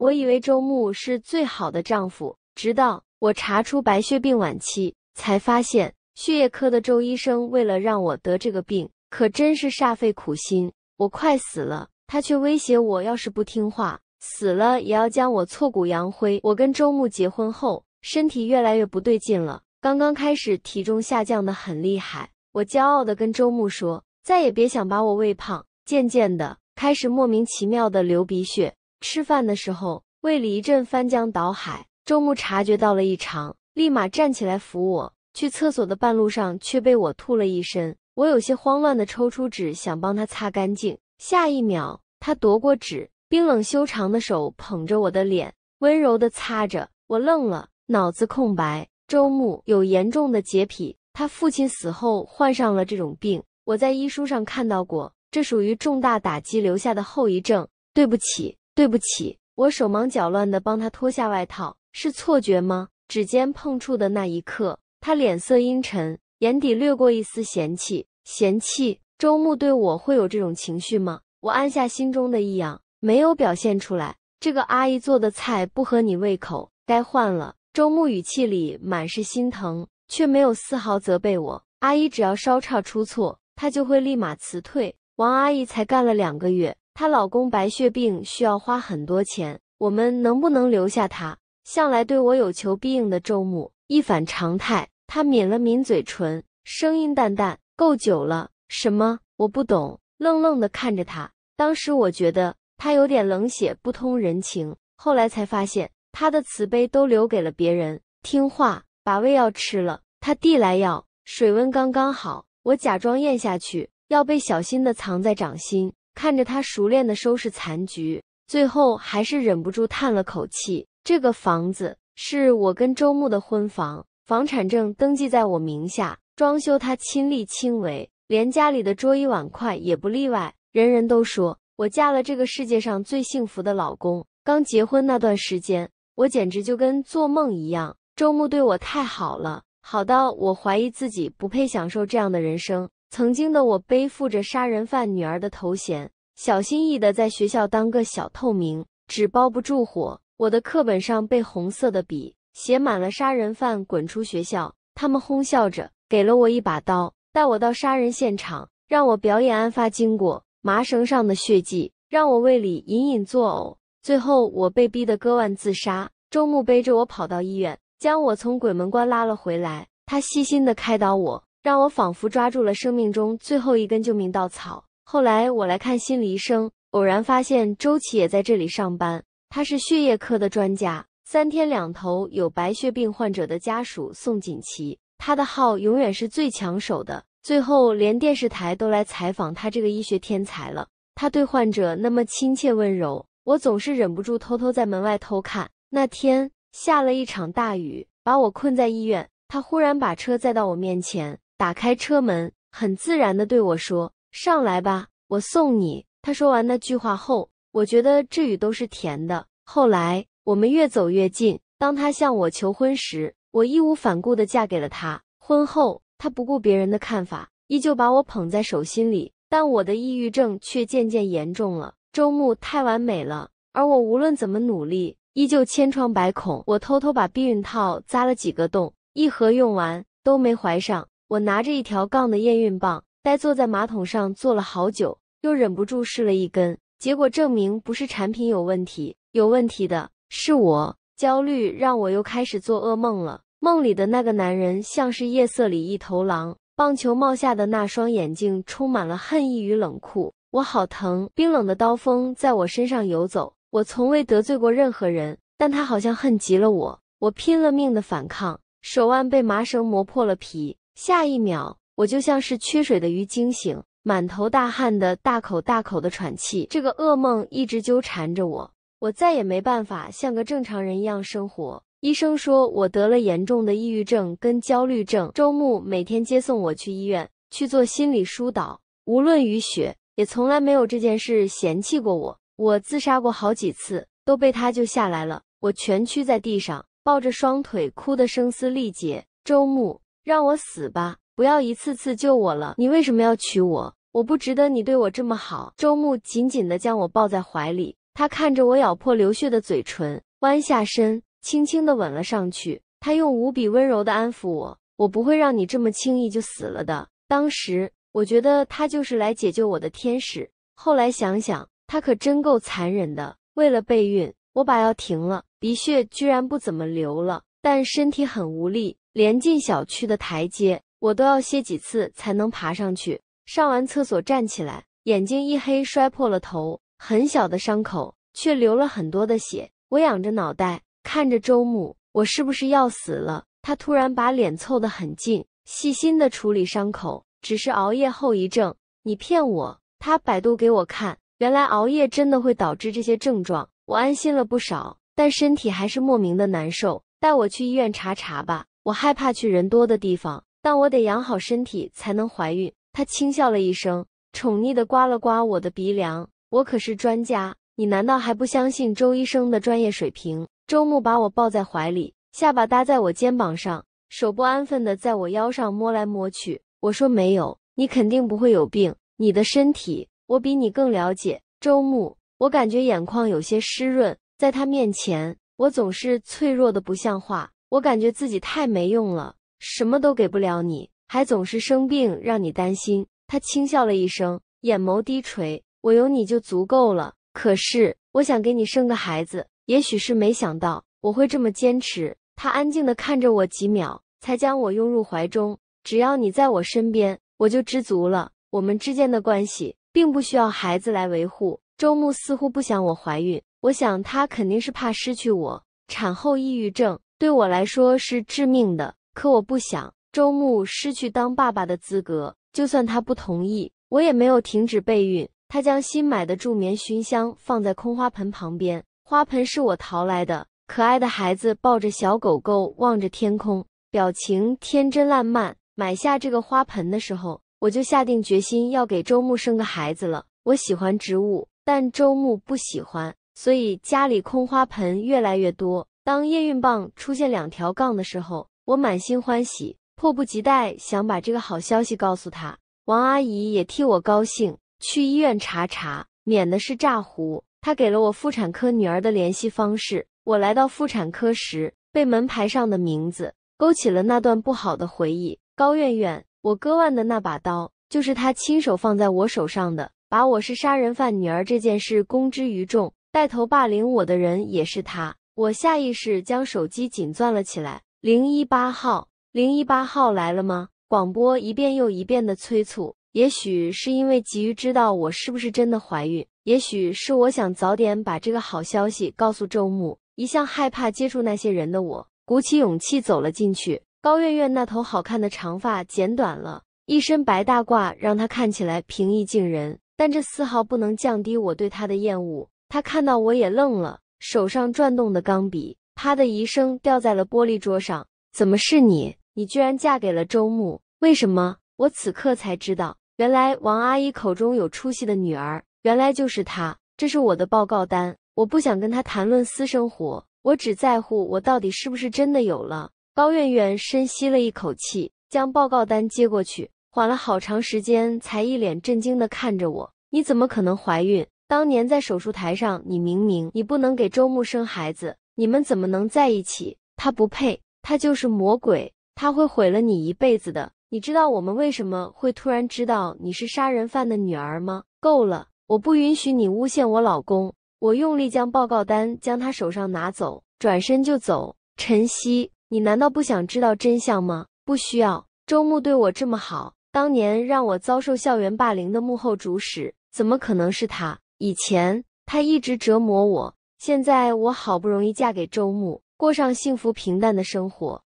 我以为周牧是最好的丈夫，直到我查出白血病晚期，才发现血液科的周医生为了让我得这个病，可真是煞费苦心。我快死了，他却威胁我，要是不听话，死了也要将我挫骨扬灰。我跟周牧结婚后，身体越来越不对劲了。刚刚开始，体重下降的很厉害。我骄傲的跟周牧说，再也别想把我喂胖。渐渐的，开始莫名其妙的流鼻血。吃饭的时候，胃里一阵翻江倒海。周木察觉到了异常，立马站起来扶我去厕所的半路上，却被我吐了一身。我有些慌乱地抽出纸，想帮他擦干净。下一秒，他夺过纸，冰冷修长的手捧着我的脸，温柔的擦着。我愣了，脑子空白。周木有严重的洁癖，他父亲死后患上了这种病。我在医书上看到过，这属于重大打击留下的后遗症。对不起。对不起，我手忙脚乱的帮他脱下外套，是错觉吗？指尖碰触的那一刻，他脸色阴沉，眼底掠过一丝嫌弃。嫌弃周牧对我会有这种情绪吗？我按下心中的异样，没有表现出来。这个阿姨做的菜不合你胃口，该换了。周牧语气里满是心疼，却没有丝毫责备我。阿姨只要稍差出错，她就会立马辞退。王阿姨才干了两个月。她老公白血病需要花很多钱，我们能不能留下他？向来对我有求必应的周母一反常态，她抿了抿嘴唇，声音淡淡：“够久了。”什么？我不懂，愣愣的看着他。当时我觉得他有点冷血，不通人情。后来才发现，他的慈悲都留给了别人。听话，把胃药吃了。他递来药，水温刚刚好，我假装咽下去，药被小心的藏在掌心。看着他熟练的收拾残局，最后还是忍不住叹了口气。这个房子是我跟周牧的婚房，房产证登记在我名下，装修他亲力亲为，连家里的桌椅碗筷也不例外。人人都说我嫁了这个世界上最幸福的老公。刚结婚那段时间，我简直就跟做梦一样。周牧对我太好了，好到我怀疑自己不配享受这样的人生。曾经的我背负着杀人犯女儿的头衔，小心翼翼的在学校当个小透明。纸包不住火，我的课本上被红色的笔写满了“杀人犯滚出学校”。他们哄笑着，给了我一把刀，带我到杀人现场，让我表演案发经过。麻绳上的血迹让我胃里隐隐作呕。最后，我被逼得割腕自杀。周牧背着我跑到医院，将我从鬼门关拉了回来。他细心的开导我。让我仿佛抓住了生命中最后一根救命稻草。后来我来看心理医生，偶然发现周琦也在这里上班。他是血液科的专家，三天两头有白血病患者的家属送锦旗，他的号永远是最抢手的。最后连电视台都来采访他这个医学天才了。他对患者那么亲切温柔，我总是忍不住偷偷在门外偷看。那天下了一场大雨，把我困在医院。他忽然把车载到我面前。打开车门，很自然的对我说：“上来吧，我送你。”他说完那句话后，我觉得这雨都是甜的。后来，我们越走越近。当他向我求婚时，我义无反顾的嫁给了他。婚后，他不顾别人的看法，依旧把我捧在手心里。但我的抑郁症却渐渐严重了。周末太完美了，而我无论怎么努力，依旧千疮百孔。我偷偷把避孕套扎了几个洞，一盒用完都没怀上。我拿着一条杠的验孕棒，呆坐在马桶上坐了好久，又忍不住试了一根，结果证明不是产品有问题，有问题的是我焦虑，让我又开始做噩梦了。梦里的那个男人像是夜色里一头狼，棒球帽下的那双眼睛充满了恨意与冷酷。我好疼，冰冷的刀锋在我身上游走。我从未得罪过任何人，但他好像恨极了我。我拼了命的反抗，手腕被麻绳磨破了皮。下一秒，我就像是缺水的鱼惊醒，满头大汗的，大口大口的喘气。这个噩梦一直纠缠着我，我再也没办法像个正常人一样生活。医生说我得了严重的抑郁症跟焦虑症。周牧每天接送我去医院去做心理疏导，无论雨雪，也从来没有这件事嫌弃过我。我自杀过好几次，都被他救下来了。我蜷曲在地上，抱着双腿，哭得声嘶力竭。周牧。让我死吧！不要一次次救我了。你为什么要娶我？我不值得你对我这么好。周牧紧紧的将我抱在怀里，他看着我咬破流血的嘴唇，弯下身，轻轻的吻了上去。他用无比温柔的安抚我：“我不会让你这么轻易就死了的。”当时我觉得他就是来解救我的天使。后来想想，他可真够残忍的。为了备孕，我把药停了，鼻血居然不怎么流了，但身体很无力。连进小区的台阶，我都要歇几次才能爬上去。上完厕所站起来，眼睛一黑，摔破了头，很小的伤口，却流了很多的血。我仰着脑袋看着周母，我是不是要死了？她突然把脸凑得很近，细心的处理伤口，只是熬夜后遗症。你骗我？她百度给我看，原来熬夜真的会导致这些症状。我安心了不少，但身体还是莫名的难受。带我去医院查查吧。我害怕去人多的地方，但我得养好身体才能怀孕。他轻笑了一声，宠溺的刮了刮我的鼻梁。我可是专家，你难道还不相信周医生的专业水平？周牧把我抱在怀里，下巴搭在我肩膀上，手不安分的在我腰上摸来摸去。我说没有，你肯定不会有病。你的身体，我比你更了解。周牧，我感觉眼眶有些湿润，在他面前，我总是脆弱的不像话。我感觉自己太没用了，什么都给不了你，还总是生病让你担心。他轻笑了一声，眼眸低垂，我有你就足够了。可是我想给你生个孩子。也许是没想到我会这么坚持。他安静地看着我几秒，才将我拥入怀中。只要你在我身边，我就知足了。我们之间的关系并不需要孩子来维护。周牧似乎不想我怀孕，我想他肯定是怕失去我。产后抑郁症。对我来说是致命的，可我不想周牧失去当爸爸的资格。就算他不同意，我也没有停止备孕。他将新买的助眠熏香放在空花盆旁边，花盆是我淘来的。可爱的孩子抱着小狗狗，望着天空，表情天真烂漫。买下这个花盆的时候，我就下定决心要给周牧生个孩子了。我喜欢植物，但周牧不喜欢，所以家里空花盆越来越多。当验孕棒出现两条杠的时候，我满心欢喜，迫不及待想把这个好消息告诉她。王阿姨也替我高兴，去医院查查，免的是诈糊。她给了我妇产科女儿的联系方式。我来到妇产科时，被门牌上的名字勾起了那段不好的回忆。高圆圆，我割腕的那把刀就是她亲手放在我手上的，把我是杀人犯女儿这件事公之于众，带头霸凌我的人也是她。我下意识将手机紧攥了起来。零一八号，零一八号来了吗？广播一遍又一遍的催促。也许是因为急于知道我是不是真的怀孕，也许是我想早点把这个好消息告诉周牧。一向害怕接触那些人的我，鼓起勇气走了进去。高圆圆那头好看的长发剪短了，一身白大褂让她看起来平易近人，但这丝毫不能降低我对她的厌恶。她看到我也愣了。手上转动的钢笔，啪的一声掉在了玻璃桌上。怎么是你？你居然嫁给了周牧？为什么？我此刻才知道，原来王阿姨口中有出息的女儿，原来就是她。这是我的报告单，我不想跟她谈论私生活，我只在乎我到底是不是真的有了。高圆圆深吸了一口气，将报告单接过去，缓了好长时间，才一脸震惊的看着我：“你怎么可能怀孕？”当年在手术台上，你明明你不能给周牧生孩子，你们怎么能在一起？他不配，他就是魔鬼，他会毁了你一辈子的。你知道我们为什么会突然知道你是杀人犯的女儿吗？够了，我不允许你诬陷我老公。我用力将报告单将他手上拿走，转身就走。晨曦，你难道不想知道真相吗？不需要，周牧对我这么好，当年让我遭受校园霸凌的幕后主使，怎么可能是他？以前他一直折磨我，现在我好不容易嫁给周牧，过上幸福平淡的生活。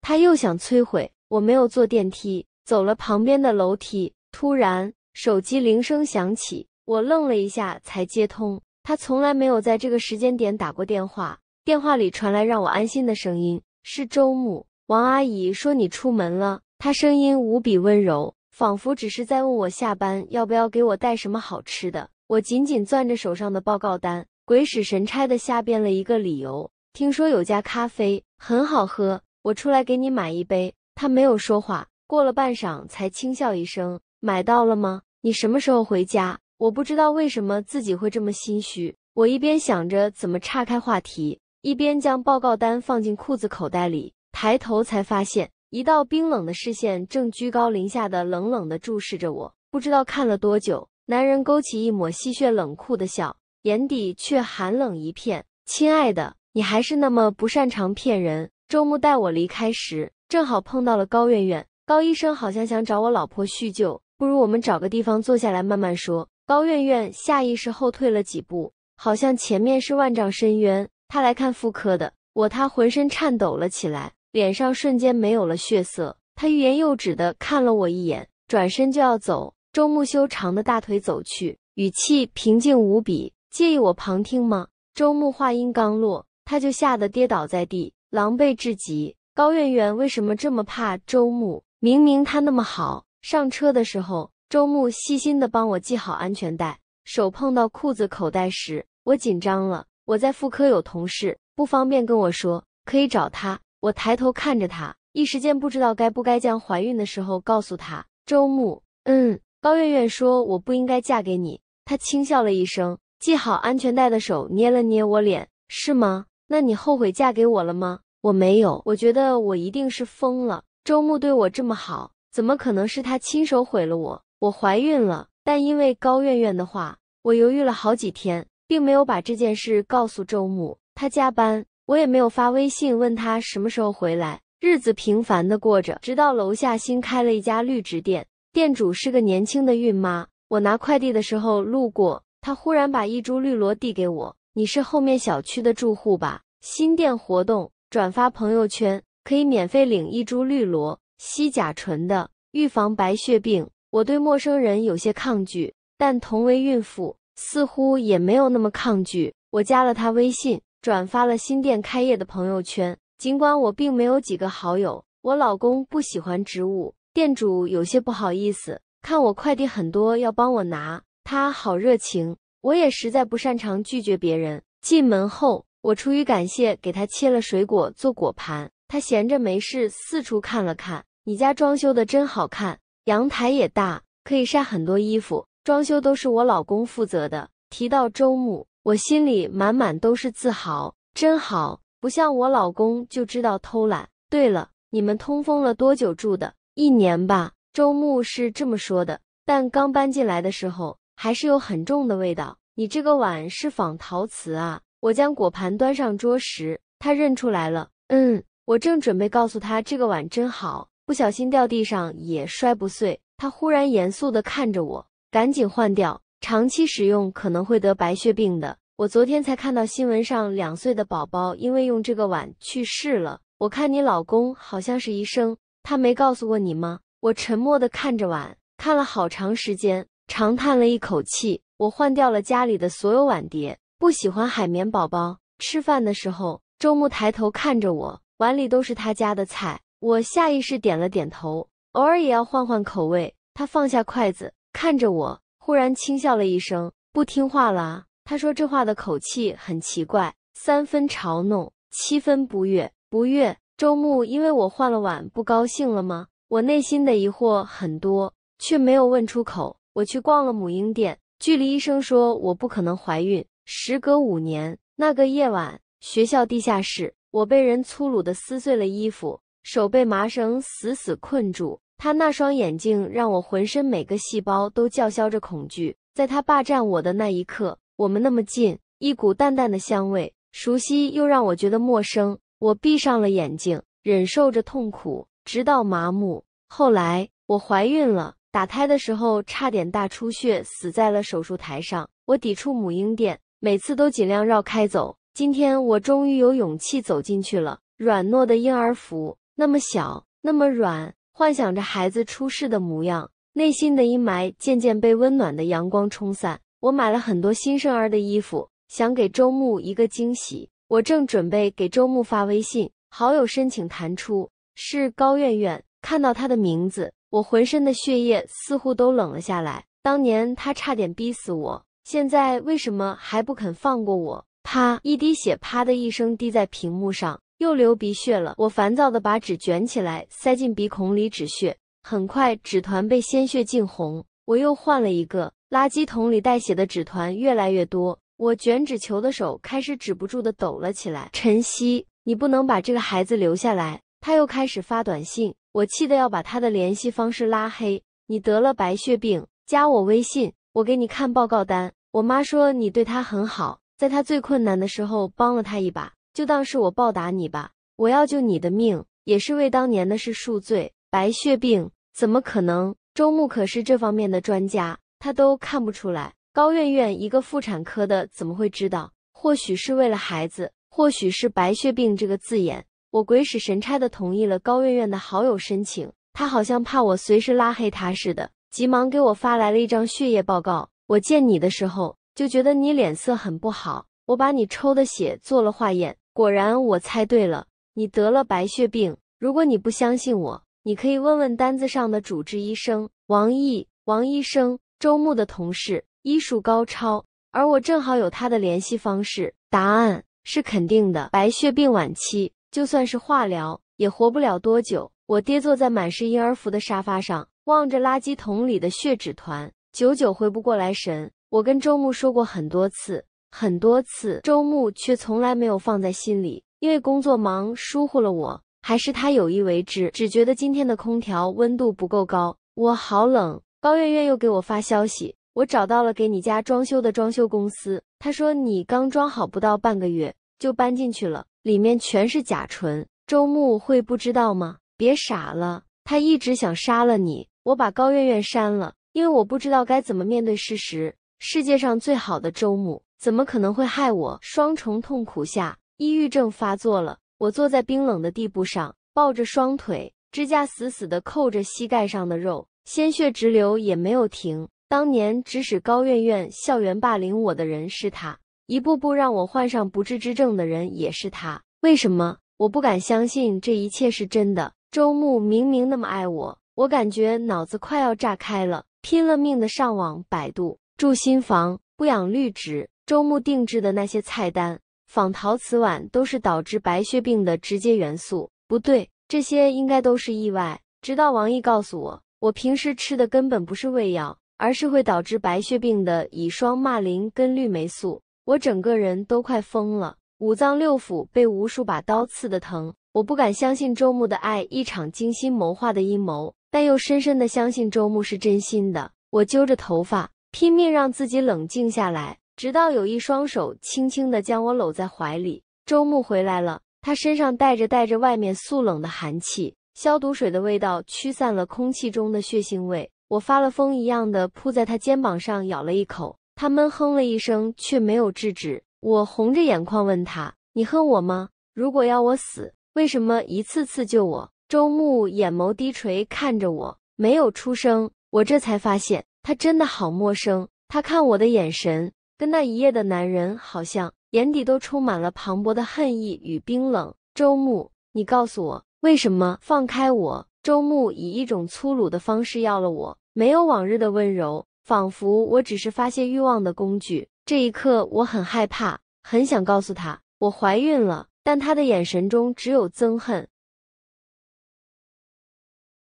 他又想摧毁我，没有坐电梯，走了旁边的楼梯。突然手机铃声响起，我愣了一下才接通。他从来没有在这个时间点打过电话。电话里传来让我安心的声音，是周牧。王阿姨说你出门了，她声音无比温柔。仿佛只是在问我下班要不要给我带什么好吃的。我紧紧攥着手上的报告单，鬼使神差的瞎编了一个理由：“听说有家咖啡很好喝，我出来给你买一杯。”他没有说话，过了半晌才轻笑一声：“买到了吗？你什么时候回家？”我不知道为什么自己会这么心虚。我一边想着怎么岔开话题，一边将报告单放进裤子口袋里，抬头才发现。一道冰冷的视线正居高临下的冷冷的注视着我，不知道看了多久。男人勾起一抹戏谑冷酷的笑，眼底却寒冷一片。亲爱的，你还是那么不擅长骗人。周末带我离开时，正好碰到了高圆圆。高医生好像想找我老婆叙旧，不如我们找个地方坐下来慢慢说。高圆圆下意识后退了几步，好像前面是万丈深渊。他来看妇科的，我他浑身颤抖了起来。脸上瞬间没有了血色，他欲言又止的看了我一眼，转身就要走。周慕修长的大腿走去，语气平静无比：“介意我旁听吗？”周慕话音刚落，他就吓得跌倒在地，狼狈至极。高圆圆为什么这么怕周慕？明明他那么好。上车的时候，周慕细心的帮我系好安全带，手碰到裤子口袋时，我紧张了。我在妇科有同事，不方便跟我说，可以找他。我抬头看着他，一时间不知道该不该将怀孕的时候告诉他。周牧，嗯，高圆圆说我不应该嫁给你。他轻笑了一声，系好安全带的手捏了捏我脸，是吗？那你后悔嫁给我了吗？我没有，我觉得我一定是疯了。周牧对我这么好，怎么可能是他亲手毁了我？我怀孕了，但因为高圆圆的话，我犹豫了好几天，并没有把这件事告诉周牧。他加班。我也没有发微信问他什么时候回来，日子平凡的过着。直到楼下新开了一家绿植店，店主是个年轻的孕妈。我拿快递的时候路过，她忽然把一株绿萝递给我：“你是后面小区的住户吧？新店活动，转发朋友圈可以免费领一株绿萝，吸甲醇的，预防白血病。”我对陌生人有些抗拒，但同为孕妇，似乎也没有那么抗拒。我加了她微信。转发了新店开业的朋友圈，尽管我并没有几个好友，我老公不喜欢植物，店主有些不好意思。看我快递很多，要帮我拿，他好热情。我也实在不擅长拒绝别人。进门后，我出于感谢，给他切了水果做果盘。他闲着没事，四处看了看。你家装修的真好看，阳台也大，可以晒很多衣服。装修都是我老公负责的。提到周末。我心里满满都是自豪，真好，不像我老公就知道偷懒。对了，你们通风了多久住的？一年吧。周木是这么说的，但刚搬进来的时候还是有很重的味道。你这个碗是仿陶瓷啊？我将果盘端上桌时，他认出来了。嗯，我正准备告诉他这个碗真好，不小心掉地上也摔不碎。他忽然严肃的看着我，赶紧换掉。长期使用可能会得白血病的。我昨天才看到新闻上，两岁的宝宝因为用这个碗去世了。我看你老公好像是医生，他没告诉过你吗？我沉默的看着碗，看了好长时间，长叹了一口气。我换掉了家里的所有碗碟，不喜欢海绵宝宝。吃饭的时候，周木抬头看着我，碗里都是他家的菜。我下意识点了点头，偶尔也要换换口味。他放下筷子，看着我。忽然轻笑了一声，不听话了。他说这话的口气很奇怪，三分嘲弄，七分不悦。不悦，周牧，因为我换了碗，不高兴了吗？我内心的疑惑很多，却没有问出口。我去逛了母婴店，距离医生说我不可能怀孕，时隔五年。那个夜晚，学校地下室，我被人粗鲁的撕碎了衣服，手被麻绳死死困住。他那双眼睛让我浑身每个细胞都叫嚣着恐惧，在他霸占我的那一刻，我们那么近，一股淡淡的香味，熟悉又让我觉得陌生。我闭上了眼睛，忍受着痛苦，直到麻木。后来我怀孕了，打胎的时候差点大出血，死在了手术台上。我抵触母婴店，每次都尽量绕开走。今天我终于有勇气走进去了，软糯的婴儿服，那么小，那么软。幻想着孩子出世的模样，内心的阴霾渐渐被温暖的阳光冲散。我买了很多新生儿的衣服，想给周慕一个惊喜。我正准备给周慕发微信，好友申请弹出，是高圆圆，看到她的名字，我浑身的血液似乎都冷了下来。当年她差点逼死我，现在为什么还不肯放过我？啪，一滴血，啪的一声滴在屏幕上。又流鼻血了，我烦躁的把纸卷起来塞进鼻孔里止血。很快，纸团被鲜血浸红。我又换了一个。垃圾桶里带血的纸团越来越多，我卷纸球的手开始止不住的抖了起来。晨曦，你不能把这个孩子留下来。他又开始发短信，我气得要把他的联系方式拉黑。你得了白血病，加我微信，我给你看报告单。我妈说你对他很好，在他最困难的时候帮了他一把。就当是我报答你吧，我要救你的命，也是为当年的事恕罪。白血病怎么可能？周牧可是这方面的专家，他都看不出来。高院院一个妇产科的，怎么会知道？或许是为了孩子，或许是白血病这个字眼，我鬼使神差的同意了高院院的好友申请。她好像怕我随时拉黑她似的，急忙给我发来了一张血液报告。我见你的时候就觉得你脸色很不好，我把你抽的血做了化验。果然，我猜对了，你得了白血病。如果你不相信我，你可以问问单子上的主治医生王毅。王医生，周牧的同事，医术高超，而我正好有他的联系方式。答案是肯定的，白血病晚期，就算是化疗，也活不了多久。我跌坐在满是婴儿服的沙发上，望着垃圾桶里的血纸团，久久回不过来神。我跟周牧说过很多次。很多次，周牧却从来没有放在心里，因为工作忙，疏忽了我，还是他有意为之。只觉得今天的空调温度不够高，我好冷。高月月又给我发消息，我找到了给你家装修的装修公司，他说你刚装好不到半个月就搬进去了，里面全是甲醇。周牧会不知道吗？别傻了，他一直想杀了你。我把高月月删了，因为我不知道该怎么面对事实。世界上最好的周牧。怎么可能会害我？双重痛苦下，抑郁症发作了。我坐在冰冷的地步上，抱着双腿，指甲死死的扣着膝盖上的肉，鲜血直流也没有停。当年指使高圆圆校园霸凌我的人是他，一步步让我患上不治之症的人也是他。为什么？我不敢相信这一切是真的。周牧明明那么爱我，我感觉脑子快要炸开了，拼了命的上网百度，住新房，不养绿植。周木定制的那些菜单、仿陶瓷碗都是导致白血病的直接元素。不对，这些应该都是意外。直到王毅告诉我，我平时吃的根本不是胃药，而是会导致白血病的乙双吗啉跟氯霉素。我整个人都快疯了，五脏六腑被无数把刀刺的疼。我不敢相信周牧的爱，一场精心谋划的阴谋，但又深深的相信周牧是真心的。我揪着头发，拼命让自己冷静下来。直到有一双手轻轻地将我搂在怀里。周牧回来了，他身上带着带着外面肃冷的寒气，消毒水的味道驱散了空气中的血腥味。我发了疯一样的扑在他肩膀上，咬了一口。他闷哼了一声，却没有制止。我红着眼眶问他：“你恨我吗？如果要我死，为什么一次次救我？”周牧眼眸低垂看着我，没有出声。我这才发现他真的好陌生。他看我的眼神。跟那一夜的男人好像，眼底都充满了磅礴的恨意与冰冷。周牧，你告诉我为什么放开我？周牧以一种粗鲁的方式要了我，没有往日的温柔，仿佛我只是发泄欲望的工具。这一刻，我很害怕，很想告诉他我怀孕了，但他的眼神中只有憎恨。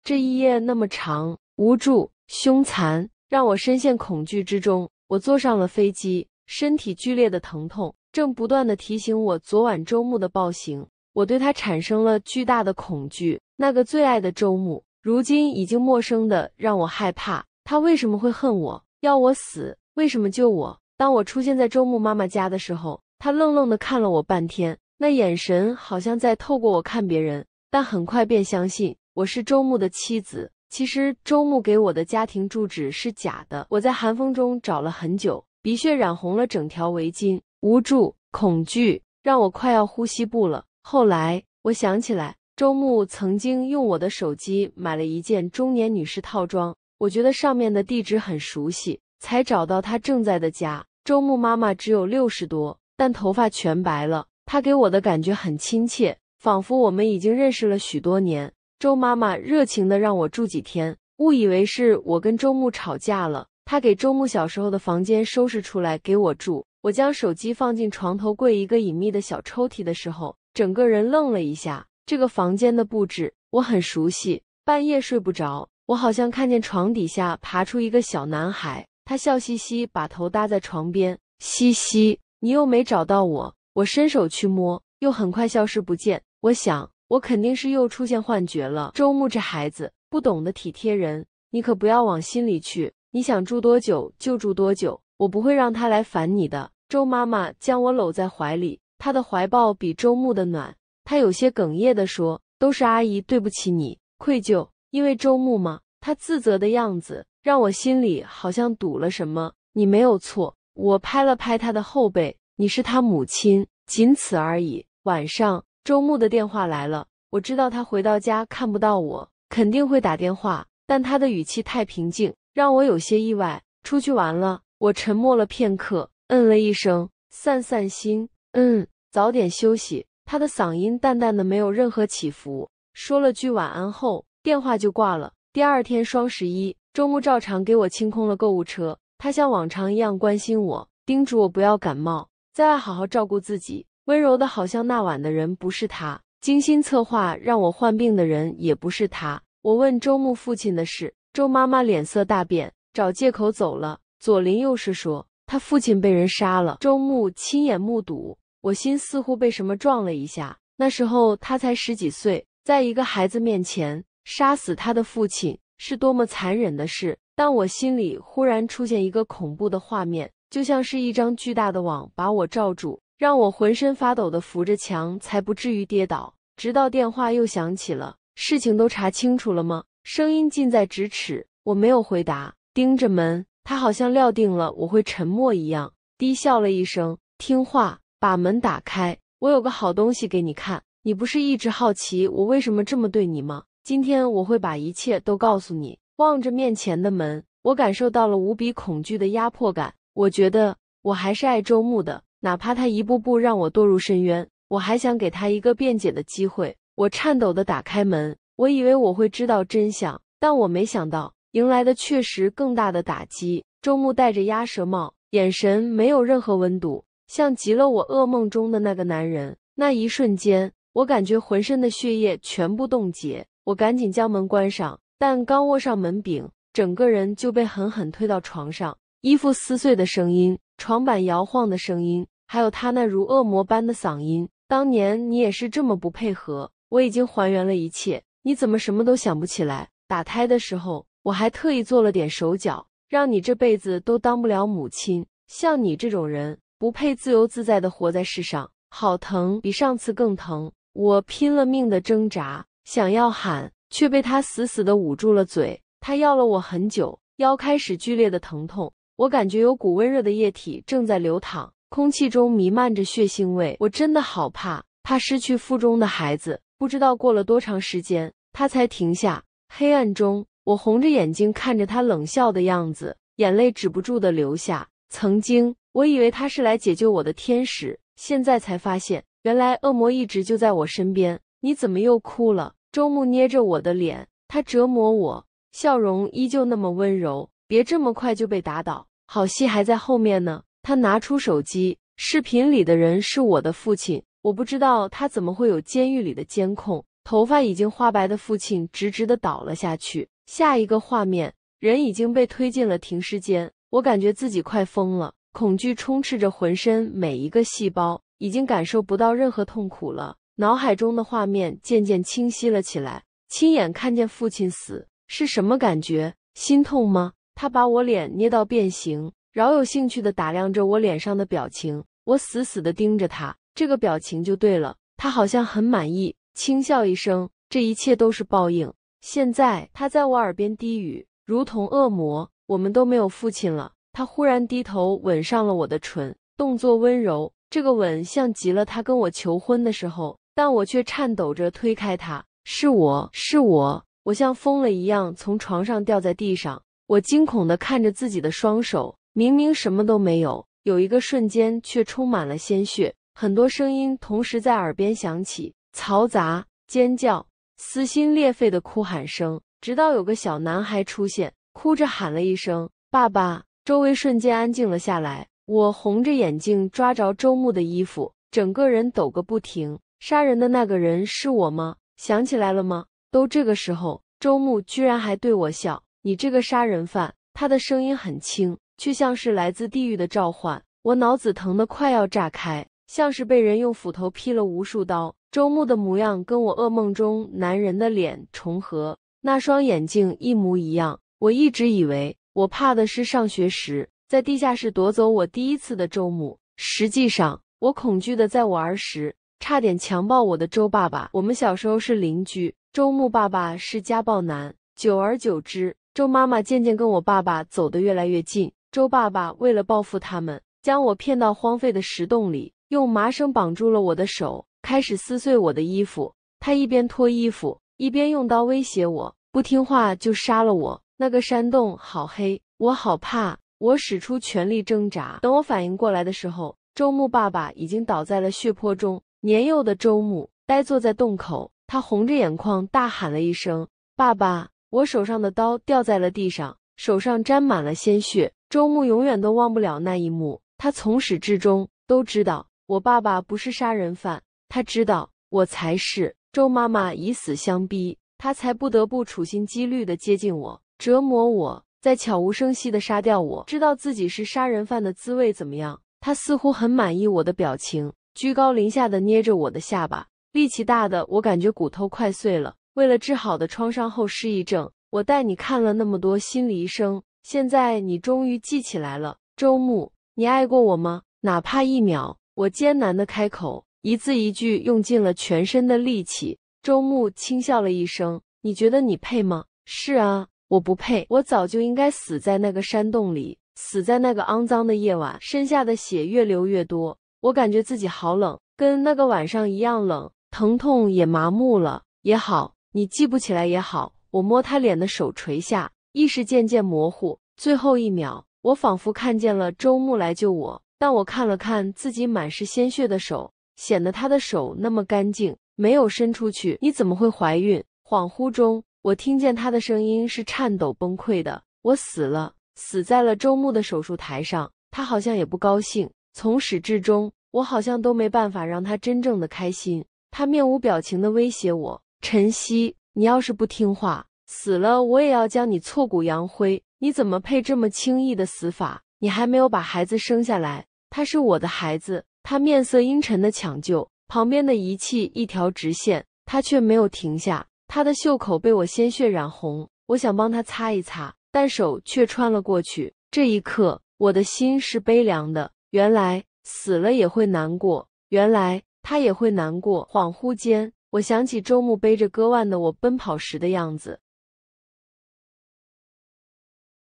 这一夜那么长，无助、凶残，让我深陷恐惧之中。我坐上了飞机，身体剧烈的疼痛正不断的提醒我昨晚周牧的暴行。我对他产生了巨大的恐惧。那个最爱的周牧，如今已经陌生的让我害怕。他为什么会恨我？要我死？为什么救我？当我出现在周牧妈妈家的时候，他愣愣的看了我半天，那眼神好像在透过我看别人，但很快便相信我是周牧的妻子。其实周牧给我的家庭住址是假的。我在寒风中找了很久，鼻血染红了整条围巾，无助、恐惧让我快要呼吸不了。后来我想起来，周牧曾经用我的手机买了一件中年女士套装，我觉得上面的地址很熟悉，才找到她正在的家。周牧妈妈只有六十多，但头发全白了，她给我的感觉很亲切，仿佛我们已经认识了许多年。周妈妈热情的让我住几天，误以为是我跟周牧吵架了。她给周牧小时候的房间收拾出来给我住。我将手机放进床头柜一个隐秘的小抽屉的时候，整个人愣了一下。这个房间的布置我很熟悉。半夜睡不着，我好像看见床底下爬出一个小男孩，他笑嘻嘻，把头搭在床边，嘻嘻，你又没找到我。我伸手去摸，又很快消失不见。我想。我肯定是又出现幻觉了。周牧这孩子不懂得体贴人，你可不要往心里去。你想住多久就住多久，我不会让他来烦你的。周妈妈将我搂在怀里，她的怀抱比周牧的暖。她有些哽咽地说：“都是阿姨对不起你，愧疚，因为周牧嘛。”她自责的样子让我心里好像堵了什么。你没有错。我拍了拍她的后背：“你是他母亲，仅此而已。”晚上。周牧的电话来了，我知道他回到家看不到我，肯定会打电话。但他的语气太平静，让我有些意外。出去玩了，我沉默了片刻，嗯了一声。散散心，嗯，早点休息。他的嗓音淡淡的，没有任何起伏。说了句晚安后，电话就挂了。第二天双十一，周牧照常给我清空了购物车。他像往常一样关心我，叮嘱我不要感冒，在外好好照顾自己。温柔的，好像那晚的人不是他；精心策划让我患病的人也不是他。我问周牧父亲的事，周妈妈脸色大变，找借口走了。左邻右舍说他父亲被人杀了，周牧亲眼目睹。我心似乎被什么撞了一下。那时候他才十几岁，在一个孩子面前杀死他的父亲是多么残忍的事。但我心里忽然出现一个恐怖的画面，就像是一张巨大的网把我罩住。让我浑身发抖的扶着墙，才不至于跌倒。直到电话又响起了，事情都查清楚了吗？声音近在咫尺，我没有回答，盯着门。他好像料定了我会沉默一样，低笑了一声：“听话，把门打开。我有个好东西给你看。你不是一直好奇我为什么这么对你吗？今天我会把一切都告诉你。”望着面前的门，我感受到了无比恐惧的压迫感。我觉得我还是爱周牧的。哪怕他一步步让我堕入深渊，我还想给他一个辩解的机会。我颤抖地打开门，我以为我会知道真相，但我没想到迎来的确实更大的打击。周牧戴着鸭舌帽，眼神没有任何温度，像极了我噩梦中的那个男人。那一瞬间，我感觉浑身的血液全部冻结。我赶紧将门关上，但刚握上门柄，整个人就被狠狠推到床上，衣服撕碎的声音，床板摇晃的声音。还有他那如恶魔般的嗓音。当年你也是这么不配合。我已经还原了一切，你怎么什么都想不起来？打胎的时候我还特意做了点手脚，让你这辈子都当不了母亲。像你这种人，不配自由自在的活在世上。好疼，比上次更疼。我拼了命的挣扎，想要喊，却被他死死的捂住了嘴。他要了我很久，腰开始剧烈的疼痛，我感觉有股温热的液体正在流淌。空气中弥漫着血腥味，我真的好怕，怕失去腹中的孩子。不知道过了多长时间，他才停下。黑暗中，我红着眼睛看着他冷笑的样子，眼泪止不住的流下。曾经我以为他是来解救我的天使，现在才发现，原来恶魔一直就在我身边。你怎么又哭了？周牧捏着我的脸，他折磨我，笑容依旧那么温柔。别这么快就被打倒，好戏还在后面呢。他拿出手机，视频里的人是我的父亲。我不知道他怎么会有监狱里的监控。头发已经花白的父亲直直的倒了下去。下一个画面，人已经被推进了停尸间。我感觉自己快疯了，恐惧充斥着浑身每一个细胞，已经感受不到任何痛苦了。脑海中的画面渐渐清晰了起来。亲眼看见父亲死是什么感觉？心痛吗？他把我脸捏到变形。饶有兴趣地打量着我脸上的表情，我死死地盯着他，这个表情就对了。他好像很满意，轻笑一声：“这一切都是报应。”现在他在我耳边低语，如同恶魔：“我们都没有父亲了。”他忽然低头吻上了我的唇，动作温柔。这个吻像极了他跟我求婚的时候，但我却颤抖着推开他：“是我是我！”我像疯了一样从床上掉在地上，我惊恐地看着自己的双手。明明什么都没有，有一个瞬间却充满了鲜血，很多声音同时在耳边响起，嘈杂、尖叫、撕心裂肺的哭喊声。直到有个小男孩出现，哭着喊了一声“爸爸”，周围瞬间安静了下来。我红着眼睛抓着周牧的衣服，整个人抖个不停。杀人的那个人是我吗？想起来了吗？都这个时候，周牧居然还对我笑，你这个杀人犯！他的声音很轻。却像是来自地狱的召唤，我脑子疼得快要炸开，像是被人用斧头劈了无数刀。周牧的模样跟我噩梦中男人的脸重合，那双眼睛一模一样。我一直以为我怕的是上学时在地下室夺走我第一次的周牧，实际上我恐惧的在我儿时差点强暴我的周爸爸。我们小时候是邻居，周牧爸爸是家暴男。久而久之，周妈妈渐渐跟我爸爸走得越来越近。周爸爸为了报复他们，将我骗到荒废的石洞里，用麻绳绑住了我的手，开始撕碎我的衣服。他一边脱衣服，一边用刀威胁我：“不听话就杀了我。”那个山洞好黑，我好怕。我使出全力挣扎。等我反应过来的时候，周木爸爸已经倒在了血泊中。年幼的周木呆坐在洞口，他红着眼眶大喊了一声：“爸爸！”我手上的刀掉在了地上，手上沾满了鲜血。周牧永远都忘不了那一幕。他从始至终都知道，我爸爸不是杀人犯，他知道我才是。周妈妈以死相逼，他才不得不处心积虑的接近我，折磨我，再悄无声息的杀掉我。知道自己是杀人犯的滋味怎么样？他似乎很满意我的表情，居高临下的捏着我的下巴，力气大的我感觉骨头快碎了。为了治好的创伤后失忆症，我带你看了那么多心理医生。现在你终于记起来了，周牧，你爱过我吗？哪怕一秒。我艰难的开口，一字一句用尽了全身的力气。周牧轻笑了一声：“你觉得你配吗？”“是啊，我不配，我早就应该死在那个山洞里，死在那个肮脏的夜晚。身下的血越流越多，我感觉自己好冷，跟那个晚上一样冷。疼痛也麻木了，也好，你记不起来也好。我摸他脸的手垂下。”意识渐渐模糊，最后一秒，我仿佛看见了周牧来救我，但我看了看自己满是鲜血的手，显得他的手那么干净，没有伸出去。你怎么会怀孕？恍惚中，我听见他的声音是颤抖、崩溃的。我死了，死在了周牧的手术台上。他好像也不高兴，从始至终，我好像都没办法让他真正的开心。他面无表情的威胁我：“晨曦，你要是不听话。”死了，我也要将你挫骨扬灰。你怎么配这么轻易的死法？你还没有把孩子生下来，他是我的孩子。他面色阴沉的抢救，旁边的仪器一条直线，他却没有停下。他的袖口被我鲜血染红，我想帮他擦一擦，但手却穿了过去。这一刻，我的心是悲凉的。原来死了也会难过，原来他也会难过。恍惚间，我想起周牧背着割腕的我奔跑时的样子。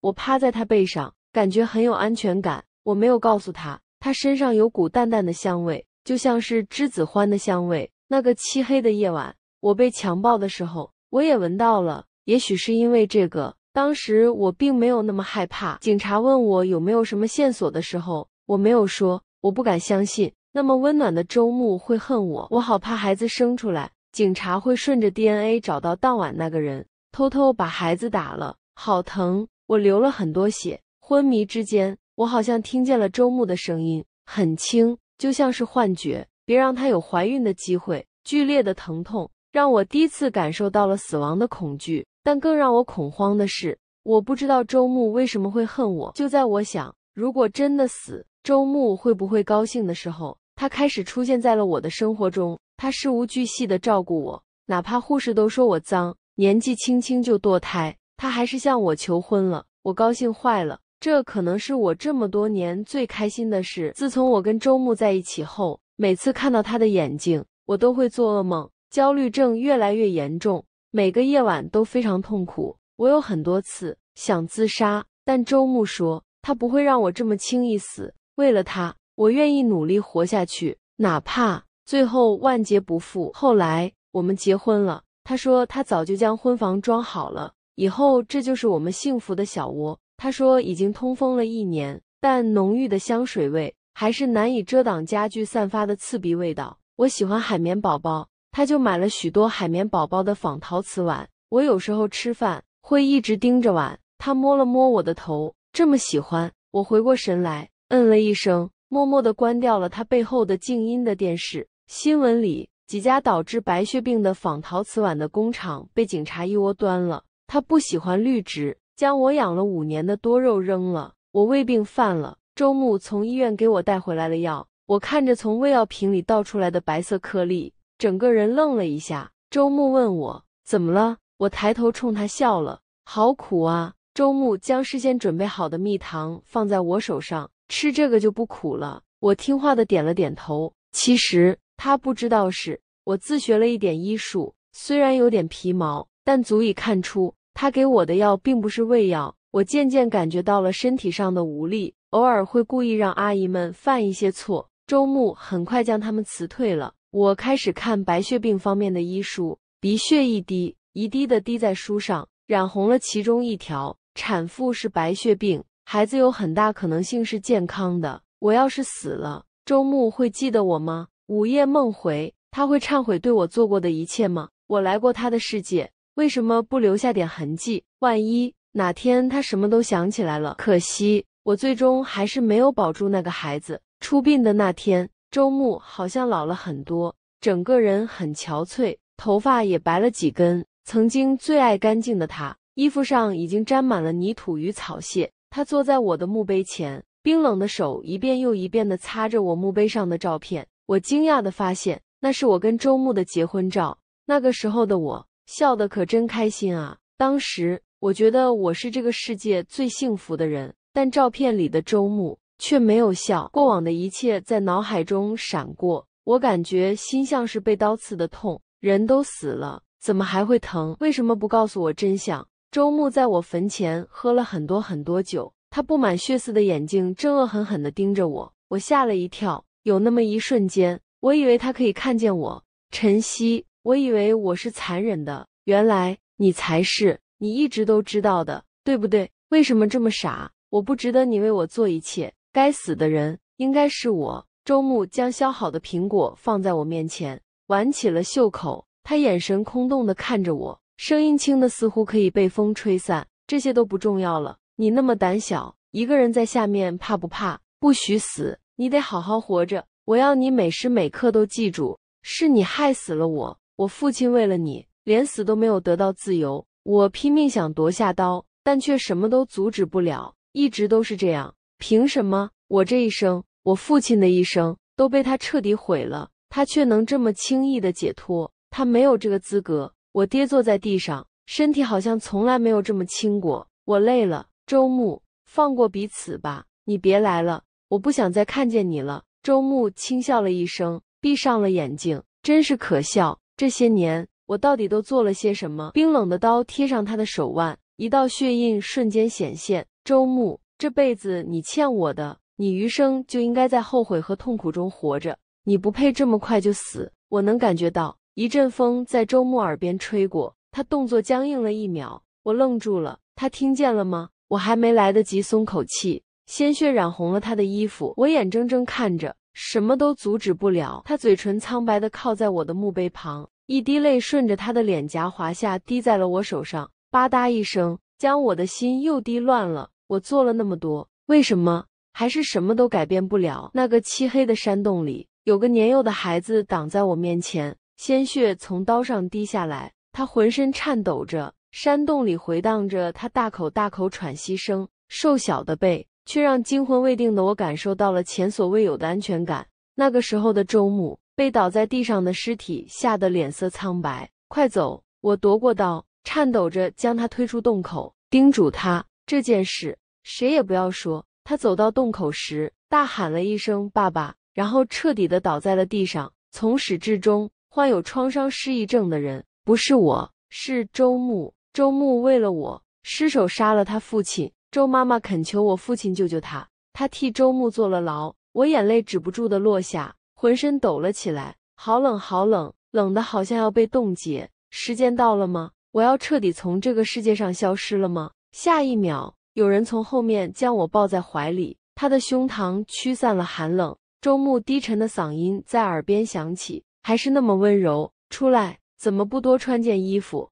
我趴在他背上，感觉很有安全感。我没有告诉他，他身上有股淡淡的香味，就像是栀子花的香味。那个漆黑的夜晚，我被强暴的时候，我也闻到了。也许是因为这个，当时我并没有那么害怕。警察问我有没有什么线索的时候，我没有说，我不敢相信。那么温暖的周末会恨我，我好怕孩子生出来，警察会顺着 DNA 找到当晚那个人，偷偷把孩子打了，好疼。我流了很多血，昏迷之间，我好像听见了周牧的声音，很轻，就像是幻觉。别让她有怀孕的机会。剧烈的疼痛让我第一次感受到了死亡的恐惧，但更让我恐慌的是，我不知道周牧为什么会恨我。就在我想，如果真的死，周牧会不会高兴的时候，他开始出现在了我的生活中。他事无巨细的照顾我，哪怕护士都说我脏，年纪轻轻就堕胎。他还是向我求婚了，我高兴坏了。这可能是我这么多年最开心的事。自从我跟周牧在一起后，每次看到他的眼睛，我都会做噩梦，焦虑症越来越严重，每个夜晚都非常痛苦。我有很多次想自杀，但周牧说他不会让我这么轻易死。为了他，我愿意努力活下去，哪怕最后万劫不复。后来我们结婚了，他说他早就将婚房装好了。以后这就是我们幸福的小窝。他说已经通风了一年，但浓郁的香水味还是难以遮挡家具散发的刺鼻味道。我喜欢海绵宝宝，他就买了许多海绵宝宝的仿陶瓷碗。我有时候吃饭会一直盯着碗。他摸了摸我的头，这么喜欢。我回过神来，嗯了一声，默默地关掉了他背后的静音的电视。新闻里几家导致白血病的仿陶瓷碗的工厂被警察一窝端了。他不喜欢绿植，将我养了五年的多肉扔了。我胃病犯了，周牧从医院给我带回来了药。我看着从胃药瓶里倒出来的白色颗粒，整个人愣了一下。周牧问我怎么了，我抬头冲他笑了。好苦啊！周牧将事先准备好的蜜糖放在我手上，吃这个就不苦了。我听话的点了点头。其实他不知道是我自学了一点医术，虽然有点皮毛，但足以看出。他给我的药并不是胃药，我渐渐感觉到了身体上的无力，偶尔会故意让阿姨们犯一些错。周牧很快将他们辞退了。我开始看白血病方面的医书，鼻血一滴一滴的滴在书上，染红了其中一条。产妇是白血病，孩子有很大可能性是健康的。我要是死了，周牧会记得我吗？午夜梦回，他会忏悔对我做过的一切吗？我来过他的世界。为什么不留下点痕迹？万一哪天他什么都想起来了。可惜我最终还是没有保住那个孩子。出殡的那天，周牧好像老了很多，整个人很憔悴，头发也白了几根。曾经最爱干净的他，衣服上已经沾满了泥土与草屑。他坐在我的墓碑前，冰冷的手一遍又一遍的擦着我墓碑上的照片。我惊讶的发现，那是我跟周牧的结婚照。那个时候的我。笑的可真开心啊！当时我觉得我是这个世界最幸福的人，但照片里的周牧却没有笑。过往的一切在脑海中闪过，我感觉心像是被刀刺的痛。人都死了，怎么还会疼？为什么不告诉我真相？周牧在我坟前喝了很多很多酒，他布满血丝的眼睛正恶狠狠的盯着我，我吓了一跳。有那么一瞬间，我以为他可以看见我。晨曦。我以为我是残忍的，原来你才是。你一直都知道的，对不对？为什么这么傻？我不值得你为我做一切。该死的人应该是我。周牧将削好的苹果放在我面前，挽起了袖口。他眼神空洞的看着我，声音轻的似乎可以被风吹散。这些都不重要了。你那么胆小，一个人在下面怕不怕？不许死，你得好好活着。我要你每时每刻都记住，是你害死了我。我父亲为了你，连死都没有得到自由。我拼命想夺下刀，但却什么都阻止不了，一直都是这样。凭什么？我这一生，我父亲的一生都被他彻底毁了，他却能这么轻易的解脱。他没有这个资格。我跌坐在地上，身体好像从来没有这么轻过。我累了。周牧，放过彼此吧。你别来了，我不想再看见你了。周牧轻笑了一声，闭上了眼睛。真是可笑。这些年，我到底都做了些什么？冰冷的刀贴上他的手腕，一道血印瞬间显现。周牧，这辈子你欠我的，你余生就应该在后悔和痛苦中活着。你不配这么快就死。我能感觉到，一阵风在周牧耳边吹过，他动作僵硬了一秒。我愣住了，他听见了吗？我还没来得及松口气，鲜血染红了他的衣服。我眼睁睁看着。什么都阻止不了，他嘴唇苍白的靠在我的墓碑旁，一滴泪顺着他的脸颊滑下，滴在了我手上，吧嗒一声，将我的心又滴乱了。我做了那么多，为什么还是什么都改变不了？那个漆黑的山洞里，有个年幼的孩子挡在我面前，鲜血从刀上滴下来，他浑身颤抖着，山洞里回荡着他大口大口喘息声，瘦小的背。却让惊魂未定的我感受到了前所未有的安全感。那个时候的周母被倒在地上的尸体吓得脸色苍白，快走！我夺过刀，颤抖着将他推出洞口，叮嘱他这件事谁也不要说。他走到洞口时，大喊了一声“爸爸”，然后彻底的倒在了地上。从始至终，患有创伤失忆症的人不是我，是周牧。周牧为了我失手杀了他父亲。周妈妈恳求我父亲救救他，他替周木坐了牢。我眼泪止不住的落下，浑身抖了起来，好冷，好冷，冷的好像要被冻结。时间到了吗？我要彻底从这个世界上消失了吗？下一秒，有人从后面将我抱在怀里，他的胸膛驱散了寒冷。周木低沉的嗓音在耳边响起，还是那么温柔。出来，怎么不多穿件衣服？